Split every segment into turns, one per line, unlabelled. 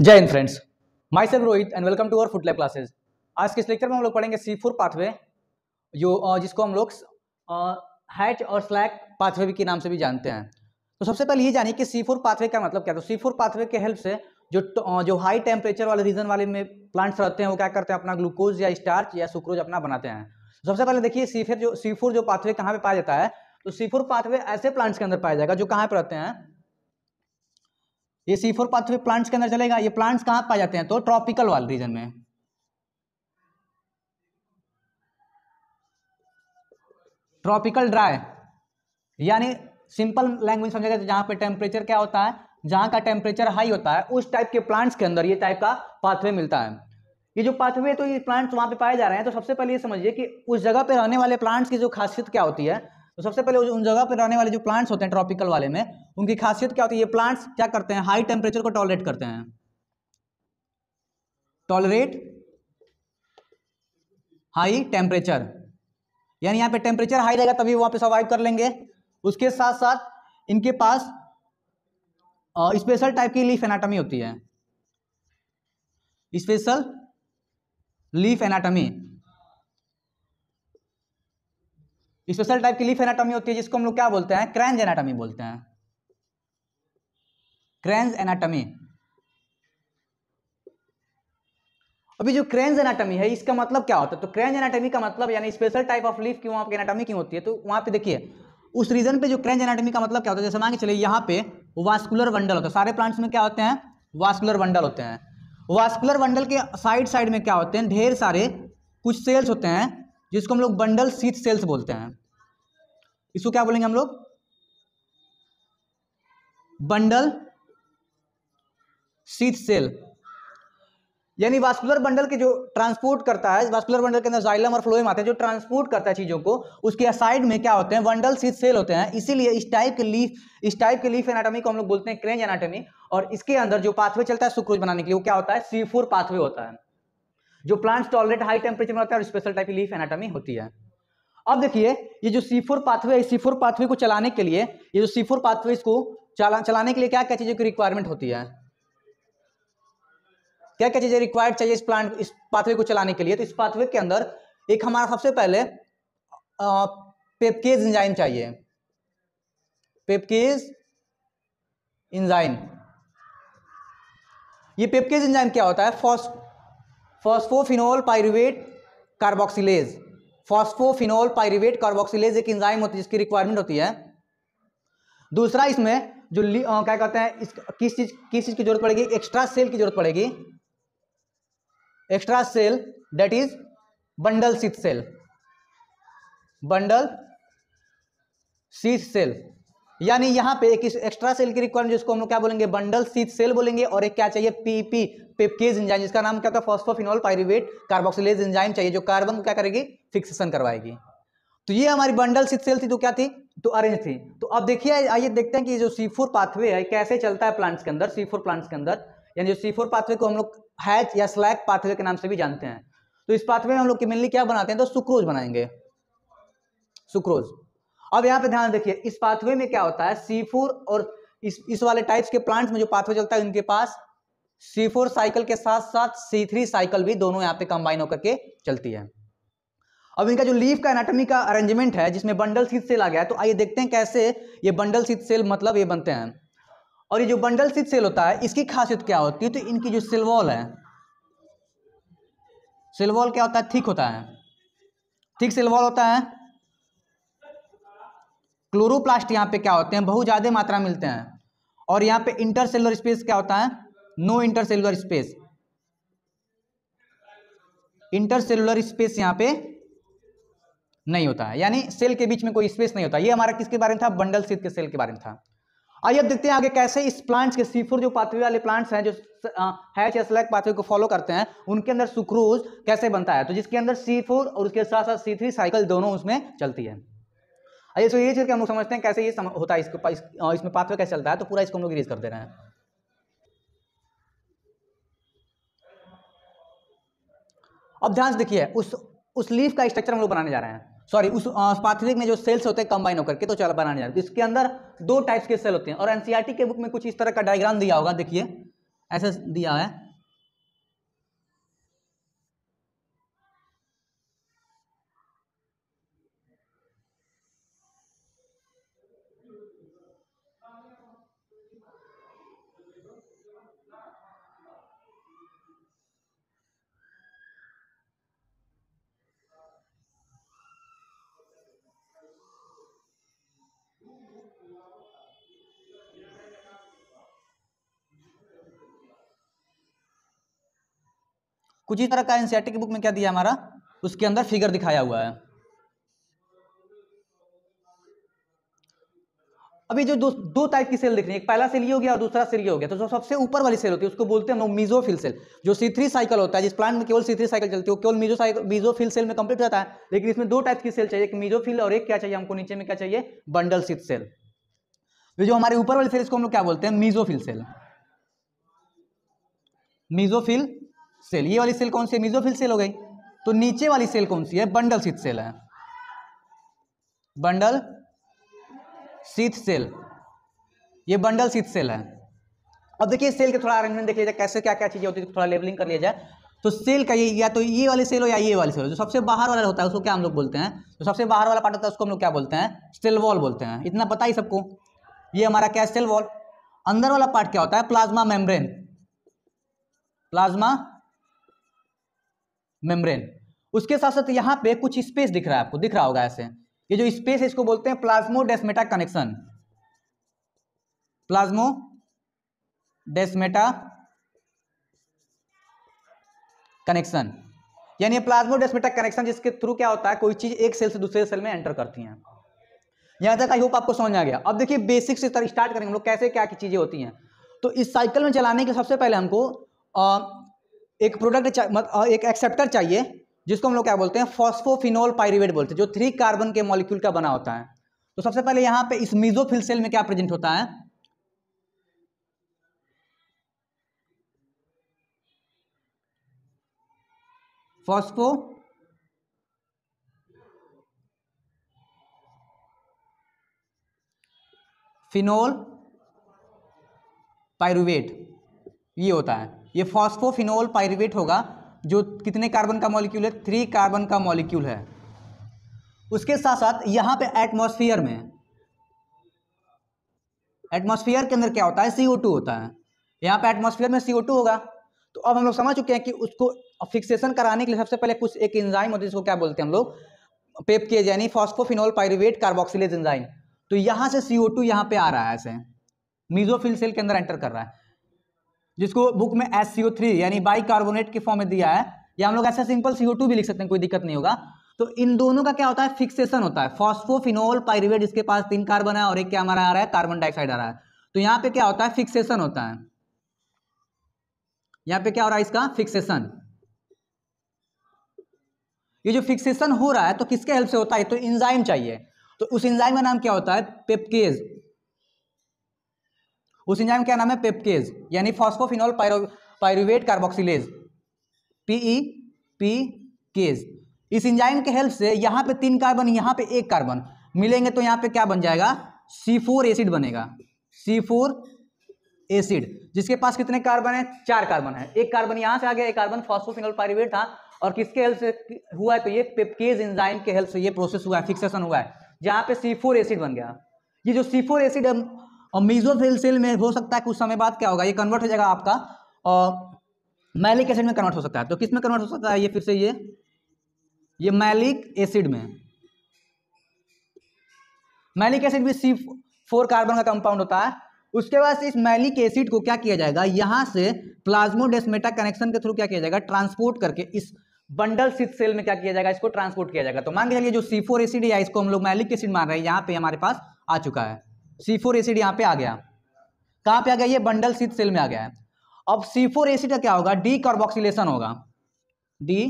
जय हिंद friends myself Rohit and welcome to our food life classes आज के इस लेक्चर में हम लोग पढ़ेंगे सी फोर पाथवे जो जिसको हम लोग हैच और स्लैक पाथवे के नाम से भी जानते हैं तो सबसे पहले ये जानिए कि सी फोर पाथवे का मतलब क्या तो सी फोर पाथवे के हेल्प से जो जो हाई टेम्परेचर वाले रीजन वाले में प्लांट्स रहते हैं वो क्या करते हैं अपना ग्लूकोज या स्टार्च या सुक्रोज अपना बनाते हैं तो सबसे पहले देखिए सी जो सी जो पाथवे कहाँ पे पाया जाता है तो सी पाथवे ऐसे प्लांट्स के अंदर पाया जाएगा जो कहाँ पे रहते हैं ये सी फोर पाथवे प्लांट्स के अंदर चलेगा ये प्लांट्स कहाँ पाए जाते हैं तो ट्रॉपिकल वाले रीजन में ट्रॉपिकल ड्राई यानी सिंपल लैंग्वेज समझा तो जहाँ पे टेम्परेचर क्या होता है जहाँ का टेम्परेचर हाई होता है उस टाइप के प्लांट्स के अंदर ये टाइप का पाथवे मिलता है ये जो पाथवे तो ये प्लांट्स वहाँ पे पाए जा रहे हैं तो सबसे पहले ये समझिए कि उस जगह पे रहने वाले प्लांट्स की जो खासियत क्या होती है तो सबसे पहले उन जगह पर रहने वाले जो प्लांट्स होते हैं ट्रॉपिकल वाले में उनकी खासियत क्या होती है ये प्लांट्स क्या करते हैं हाई टेम्परेचर को टॉलरेट करते हैं टॉलरेट हाई टेम्परेचर यानी यहाँ पे टेम्परेचर हाई रहेगा तभी वहाँ पे सर्वाइव कर लेंगे उसके साथ साथ इनके पास स्पेशल टाइप की लीफ एनाटमी होती है special leaf anatomy special type की लीफ एनाटॉमी होती है जिसको हम लोग क्या बोलते हैं क्रेंज एनाटॉमी बोलते हैं क्रेंज एनाटॉमी अभी जो क्रेंज एनाटॉमी है इसका मतलब क्या होता है तो क्रेंज एनाटॉमी का मतलब यानी स्पेशल टाइप ऑफ लीफ की वहां पर एनाटॉमी क्यों होती है तो वहां पे देखिए उस रीजन पे जो क्रेंज एनाटॉमी का मतलब क्या होता है जैसे मान के चलिए यहाँ पे वास्कुलर वंडल होता है सारे प्लांट्स में क्या होते हैं वास्कुलर वंडल होते हैं वास्कुलर वंडल के साइड साइड में क्या होते हैं ढेर सारे कुछ सेल्स होते हैं जिसको हम लोग बंडल सीथ सेल्स बोलते हैं इसको क्या बोलेंगे हम लोग बंडल सीथ सेल यानी वास्कुलर बंडल के जो ट्रांसपोर्ट करता है वास्कुलर बंडल के अंदर जाइलम और फ्लोएम आते हैं जो ट्रांसपोर्ट करता है चीज़ों को उसके साइड में क्या होते हैं बंडल सीध सेल होते हैं इसीलिए इस टाइप के लीफ इस टाइप के लीफ एनाटॉमी को हम लोग बोलते हैं क्रेंज एनाटॉमी और इसके अंदर जो पाथवे चलता है सुक्रोज बनाने के लिए वो क्या होता है सी फोर पाथवे होता है जो प्लांट्स टॉलरेट हाई टेम्परेचर में होता है और स्पेशल टाइप की लीफ एनाटॉमी होती है अब देखिए ये जो C four pathway C four pathway को चलाने के लिए ये जो सी फोर पाथवे इसको चला चलाने के लिए क्या क्या चीज़ों की रिक्वायरमेंट होती है क्या क्या चीज़ें रिक्वायर्ड चाहिए इस प्लांट इस पाथवे को चलाने के लिए तो इस पाथवे के अंदर एक हमारा सबसे पहले पेपकेज इंजाइन चाहिए पेपकेज इंजाइन ये पेपकेज इंजाइन क्या होता है फॉस्ट phosphoenol pyruvate carboxylase phosphoenol pyruvate carboxylase एक इंजाइम होती है जिसकी रिक्वायरमेंट होती है दूसरा इसमें जो आ, क्या कहते हैं इस किस चीज किस चीज की जरूरत पड़ेगी एक्स्ट्रा सेल की जरूरत पड़ेगी extra cell that is bundle sheath cell bundle sheath cell यानी यहाँ पे एक एक्स्ट्रा सेल की रिक्वायरमेंट जिसको हम लोग क्या बोलेंगे बंडल सीथ सेल बोलेंगे और एक क्या चाहिए पीपी पेपकेज एंजाइम जिसका नाम क्या होता है फॉस्फोफिनॉल पाइरिवेट कार्बोक्सिलेज एंजाइम चाहिए जो कार्बन को क्या करेगी फिक्सेशन करवाएगी तो ये हमारी बंडल सीथ सेल थी तो क्या थी तो अरेंज थी तो अब देखिए आइए देखते हैं कि जो सी पाथवे है कैसे चलता है प्लांट्स के अंदर सी प्लांट्स के अंदर यानी जो सी पाथवे को हम लोग हैच या स्लैक पाथवे के नाम से भी जानते हैं तो इस पाथवे में हम लोग मेनली क्या बनाते हैं तो सुक्रोज बनाएंगे सुक्रोज अब यहाँ पे ध्यान देखिए इस पाथवे में क्या होता है सी और इस इस वाले टाइप्स के प्लांट्स में जो पाथवे चलता है उनके पास सी फोर साइकिल के साथ साथ सी थ्री साइकिल भी दोनों यहाँ पे कंबाइन होकर के चलती है अब इनका जो लीफ का एनाटॉमी का अरेंजमेंट है जिसमें बंडल सीट सेल आ गया तो आइए देखते हैं कैसे ये बंडल सीट सेल मतलब ये बनते हैं और ये जो बंडल सीट सेल होता है इसकी खासियत क्या होती है तो इनकी जो सिलवॉल है सिलवॉल क्या होता है थिक होता है थिक सिलवॉल होता है क्लोरोप्लास्ट यहाँ पे क्या होते हैं बहुत ज़्यादा मात्रा मिलते हैं और यहाँ पे इंटरसेलुलर स्पेस क्या होता है no intercellular space intercellular space यहाँ पे नहीं होता है यानी सेल के बीच में कोई स्पेस नहीं होता ये हमारा किसके बारे में था बंडल सीध के सेल के बारे में था आइए अब देखते हैं आगे कैसे इस प्लांट्स के सीफोर जो पाथवे वाले प्लांट्स हैं जो हैच या स्लैक पाथवे को फॉलो करते हैं उनके अंदर सुक्रोज कैसे बनता है तो जिसके अंदर सी और उसके साथ साथ सी साइकिल दोनों उसमें चलती है अरे अच्छा, सो तो ये के हम लोग समझते हैं कैसे ये सम, होता है इसको इस, इसमें पाथवे कैसे चलता है तो पूरा इसको हम लोग रेज कर दे रहे हैं अब ध्यान से देखिए उस उस लीफ का स्ट्रक्चर हम लोग बनाने जा रहे हैं सॉरी उस पाथवे में जो सेल्स होते हैं कंबाइन होकर के तो चल बनाने जा रहे हैं इसके अंदर दो टाइप्स के सेल होते हैं और एनसीईआरटी के बुक में कुछ इस तरह का डायग्राम दिया होगा देखिए ऐसे दिया है कुछ ही तरह का एनसीआरटी की बुक में क्या दिया हमारा उसके अंदर फिगर दिखाया हुआ है अभी जो दो दो टाइप की सेल दिख रही है एक पहला सेल ये हो गया और दूसरा सेल ये हो गया तो जो सबसे ऊपर वाली सेल होती है उसको बोलते हैं हम मीजोफिल सेल जो सी थ्री साइकिल होता है जिस प्लांट में केवल सी थ्री साइकिल चलती है केवल मीजो साइकिल मीजोफिल सेल में कंप्लीट होता है लेकिन इसमें दो टाइप की सेल चाहिए एक मीजोफिल और एक क्या चाहिए हमको नीचे में क्या चाहिए बंडल सीथ सेल जो हमारे ऊपर वाली सेल इसको हम लोग क्या बोलते हैं मीजोफिल सेल मीजोफिल सेल ये वाली सेल कौन सी है मीजोफिल सेल हो गई तो नीचे वाली सेल कौन सी है बंडल शीत सेल है बंडल शीत सेल ये बंडल शीत सेल है अब देखिए सेल के थोड़ा अरेंजमेंट देख लीजिए कैसे क्या क्या चीज़ें होती है थोड़ा लेबलिंग कर लिया जाए तो सेल का ये या तो ये वाली सेल हो या ये वाली सेल हो जो सबसे बाहर वाला होता है उसको क्या हम लोग बोलते हैं जो सबसे बाहर वाला पार्ट होता है उसको हम लोग क्या बोलते हैं सेल वॉल बोलते हैं इतना पता ही सबको ये हमारा क्या है सेल वॉल अंदर वाला पार्ट क्या होता है प्लाज्मा मेम्ब्रेन प्लाज्मा मेम्ब्रेन उसके साथ साथ यहाँ पे कुछ स्पेस दिख रहा है आपको दिख रहा होगा ऐसे ये जो स्पेस है इसको बोलते हैं डेस्मेटा कनेक्शन प्लाज्मो डेस्मेटा कनेक्शन यानी डेस्मेटा कनेक्शन जिसके थ्रू क्या होता है कोई चीज एक सेल से दूसरे सेल में एंटर करती है यहां तक आई होप आपको समझ आ गया अब देखिए बेसिक से स्टार्ट करेंगे हम लोग कैसे क्या की चीजें होती हैं तो इस साइकिल में चलाने के सबसे पहले हमको एक प्रोडक्ट एक एक्सेप्टर चाहिए जिसको हम लोग क्या बोलते हैं फॉस्फोफिनोल पाइरिवेट बोलते हैं जो थ्री कार्बन के मॉलिक्यूल का बना होता है तो सबसे पहले यहां पे इस मीजोफिल सेल में क्या प्रेजेंट होता है फॉस्फो फिनोल पायरुवेट ये होता है ये फॉस्फोफिनोल पायरिवेट होगा जो कितने कार्बन का मॉलिक्यूल है थ्री कार्बन का मॉलिक्यूल है उसके साथ साथ यहाँ पे एटमॉस्फेयर में एटमॉस्फेयर के अंदर क्या होता है सीओ टू होता है यहाँ पे एटमॉस्फेयर में सीओ टू होगा तो अब हम लोग समझ चुके हैं कि उसको फिक्सेशन कराने के लिए सबसे पहले कुछ एक इंजाइम होता है जिसको क्या बोलते हैं हम लोग पेप किए यानी फॉस्फोफिनोल पायरुवेट कार्बोक्सिलेज इंजाइम तो यहाँ से सीओ टू यहाँ पे आ रहा है ऐसे मीजोफिल सेल के अंदर एंटर कर रहा है जिसको बुक में एस सीओ थ्री यानी बाई कार्बोनेट के फॉर्म में दिया है या हम लोग ऐसा सिंपल सीओ टू भी लिख सकते हैं कोई दिक्कत नहीं होगा तो इन दोनों का क्या होता है फिक्सेशन होता है फॉस्फोफिनोल पाइरिवेट इसके पास तीन कार्बन है और एक क्या हमारा आ रहा है कार्बन डाइऑक्साइड आ रहा है तो यहाँ पे क्या होता है फिक्सेशन होता है यहाँ पे क्या हो रहा है इसका फिक्सेशन ये जो फिक्सेशन हो रहा है तो किसके हेल्प से होता है तो इंजाइम चाहिए तो उस इंजाइम का नाम क्या होता है पेपकेज उस इंजाइम क्या नाम है पेपकेज यानी phosphoenol pyro pyruvate carboxylase PE P case इस इंजाइम के हेल्प से यहाँ पे तीन कार्बन यहाँ पे एक कार्बन मिलेंगे तो यहाँ पे क्या बन जाएगा सी फोर एसिड बनेगा सी फोर एसिड जिसके पास कितने कार्बन है चार कार्बन है एक कार्बन यहाँ से आ गया एक कार्बन फॉस्फोफिनोल पायरुवेट था और किसके हेल्प से हुआ है तो ये पेपकेज इंजाइम के हेल्प से ये प्रोसेस हुआ है फिक्सेशन हुआ है जहाँ पे सी फोर एसिड बन गया ये जो सी फोर एसिड और मीजोफिल सेल में हो सकता है कुछ समय बाद क्या होगा ये कन्वर्ट हो जाएगा आपका और मैलिक एसिड में कन्वर्ट हो सकता है तो किस में कन्वर्ट हो सकता है ये फिर से ये ये मैलिक एसिड में मैलिक एसिड भी सी फोर कार्बन का कंपाउंड होता है उसके बाद इस मैलिक एसिड को क्या किया जाएगा यहाँ से प्लाज्मोडेस्मेटा कनेक्शन के थ्रू क्या किया जाएगा ट्रांसपोर्ट करके इस बंडल सिथ सेल में क्या किया जाएगा इसको ट्रांसपोर्ट किया जाएगा तो मान के चलिए जो सी फोर एसिड है इसको हम लोग मैलिक एसिड मान रहे हैं यहाँ पे हमारे पास आ चुका है सी फोर एसिड यहाँ पे आ गया कहाँ पे आ गया ये बंडल शीत सेल में आ गया है अब सी फोर एसिड का क्या होगा डी कार्बोक्सिलेशन होगा 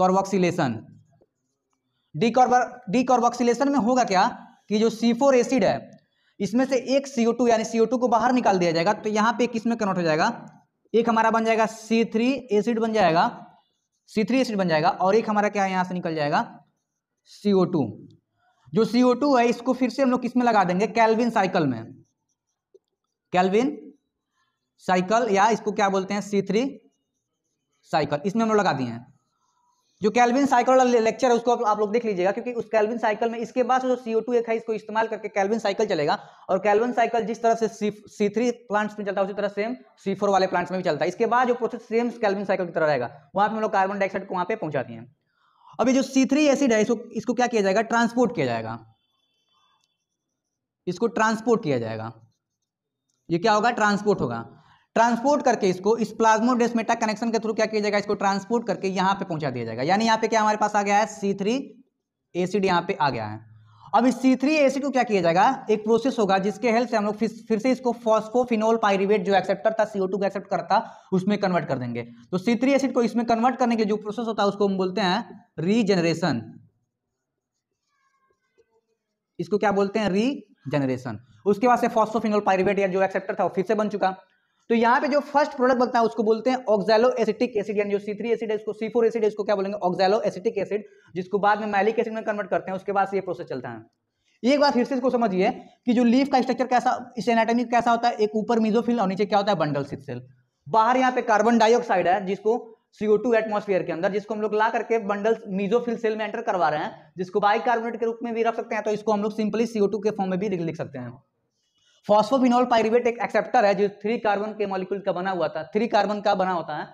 decarboxylation de decarboxylation में होगा क्या कि जो सी फोर एसिड है इसमें से एक सीओ टू यानी सीओ टू को बाहर निकाल दिया जाएगा तो यहाँ पे किस में कन्वर्ट हो जाएगा एक हमारा बन जाएगा सी थ्री एसिड बन जाएगा सी थ्री एसिड बन जाएगा और एक हमारा क्या यहाँ से निकल जाएगा सी ओ टू जो CO2 है इसको फिर से हम लोग किसमें लगा देंगे कैलविन साइकिल में कैलविन साइकिल या इसको क्या बोलते हैं सी थ्री साइकिल इसमें हम लोग लगा दिए हैं जो कैलविन साइकिल वाला लेक्चर है उसको आप लोग देख लीजिएगा क्योंकि उस कैलविन साइकिल में इसके बाद जो सी ओ टू एक है इसको इस्तेमाल करके कैलविन साइकिल चलेगा और कैलविन साइकिल जिस तरह से सी थ्री प्लांट्स में चलता है उसी तरह सेम सी फोर वाले प्लांट्स में भी चलता है इसके बाद जो प्रोसेस सेम कैलविन साइकिल की तरह रहेगा वहां पर हम लोग कार्बन डाइऑक्साइड को वहां पर पहुंचाती है अभी जो सी थ्री एसिड है इसको इसको क्या किया जाएगा ट्रांसपोर्ट किया जाएगा इसको ट्रांसपोर्ट किया जाएगा ये क्या होगा ट्रांसपोर्ट होगा ट्रांसपोर्ट करके इसको इस प्लाज्मोडेस्मेटा कनेक्शन के थ्रू क्या किया जाएगा इसको ट्रांसपोर्ट करके यहां पे पहुंचा दिया जाएगा यानी यहां पे क्या हमारे पास आ गया है सी थ्री एसिड यहां पे आ गया है अब इस सी थ्री एसिड को क्या किया जाएगा एक प्रोसेस होगा जिसके हेल्प से हम लोग फिर से इसको फॉस्फोफिनोल पाइरिवेट जो एक्सेप्टर था सीओ टू को एक्सेप्ट करता उसमें कन्वर्ट कर देंगे तो सी थ्री एसिड को इसमें कन्वर्ट करने के जो प्रोसेस होता है उसको हम बोलते हैं रीजनरेशन इसको क्या बोलते हैं रीजनरेशन उसके बाद से फॉस्फोफिनोल पायरिवेट या जो एक्सेप्टर था वो फिर से बन चुका तो यहाँ पे जो फर्स्ट प्रोडक्ट बनता है उसको बोलते हैं ऑक्जेलो एसिटिक एसिड यानी जो सी थ्री एसिड है इसको सी फोर एसिड है इसको क्या बोलेंगे ऑक्सैलो एसिटिक एसिड जिसको बाद में मैलिक एसिड में कन्वर्ट करते हैं उसके बाद से ये प्रोसेस चलता है एक बार फिर से इसको समझिए कि जो लीफ का स्ट्रक्चर कैसा इस एनाटॉमी कैसा होता है एक ऊपर मिजोफिल और नीचे क्या होता है बंडल सिक्स सेल बाहर यहाँ पे कार्बन डाइऑक्साइड है जिसको सीओ टू एटमोसफियर के अंदर जिसको हम लोग ला करके बंडल मीजोफिल सेल में एंटर करवा रहे हैं जिसको बाइकार्बोनेट के रूप में भी रख सकते हैं तो इसको हम लोग सिंपली सीओ टू के फॉर्म में भी लिख सकते हैं फॉस्फोफिनोल पाइरिवेट एक एक्सेप्टर है जो थ्री कार्बन के मॉलिक्यूल का बना हुआ था थ्री कार्बन का बना होता है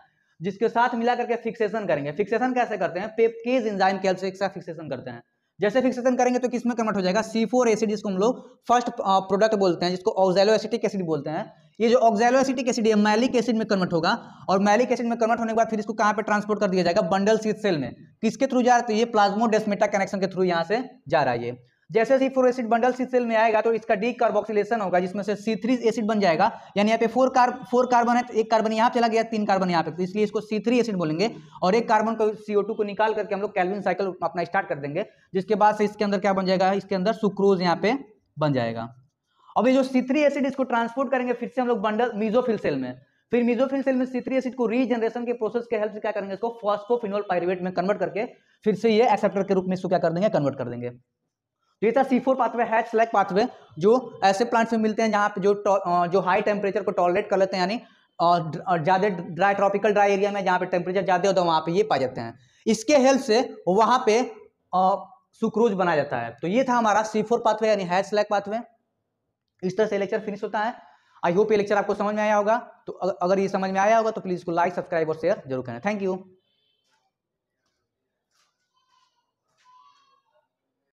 जिसके साथ मिला करके फिक्सेशन करेंगे फिक्सेशन कैसे करते हैं पेपकेज इंजाइम के हेल्प से फिक्सेशन करते हैं जैसे फिक्सेशन करेंगे तो किसमें कन्वर्ट हो जाएगा सी फोर एसिड जिसको हम लोग फर्स्ट प्रोडक्ट बोलते हैं जिसको ऑक्जेलो एसिटिक एसिड बोलते हैं ये जो ऑक्जेलो एसिटिक एसिड है मैलिक एसिड में कन्वर्ट होगा और मैलिक एसिड में कन्वर्ट होने के बाद फिर इसको कहाँ पे ट्रांसपोर्ट कर दिया जाएगा बंडल सीट सेल में किसके थ्रू जा रहा है तो ये प्लाज्मो डेस्मेटा कनेक्शन के थ्रू यहाँ से जा रहा है ये जैसे ही four acid bundle sheath cell में आएगा तो इसका डी कार्बोक्सिलेशन होगा जिसमें से सी थ्री एसिड बन जाएगा यानी यहाँ पे फोर कार्ब फोर कार्बन है तो एक कार्बन यहाँ चला गया तीन कार्बन यहाँ पे तो इसलिए इसको सी थ्री एसिड बोलेंगे और एक कार्बन को सीओ टू को निकाल करके हम लोग कैलविन साइकिल अपना स्टार्ट कर देंगे जिसके बाद से इसके अंदर क्या बन जाएगा इसके अंदर सुक्रोज यहाँ पे बन जाएगा अब ये जो सी थ्री एसिड इसको ट्रांसपोर्ट करेंगे फिर से हम लोग बंडल मीजोफिल सेल में फिर मीजोफिल सेल में सी थ्री एसिड को रीजनरेशन के प्रोसेस के हेल्प से क्या करेंगे इसको फॉस्फोफिनोल पायरेट में कन्वर्ट करके फिर से ये एक्सेप्टर के रूप में इसको क्या कर देंगे कन्वर्ट कर देंगे तो सी फोर पाथवे है स्लैक पाथवे जो ऐसे प्लांट्स में मिलते हैं जहाँ पे जो जो हाई टेम्परेचर को टॉलरेट कर लेते हैं यानी और ज़्यादा ड्राई ट्रॉपिकल ड्राई एरिया में जहाँ पे टेम्परेचर ज़्यादा होता है वहाँ पे ये पाए जाते हैं इसके हेल्प से वहाँ पे सुक्रोज बनाया जाता है तो ये था हमारा सी फोर पाथवे यानी हैच स्लैक पाथवे इस तरह से लेक्चर फिनिश होता है आई होप ये लेक्चर आपको समझ में आया होगा तो अगर ये समझ में आया होगा तो प्लीज़ इसको लाइक सब्सक्राइब और शेयर जरूर करें थैंक यू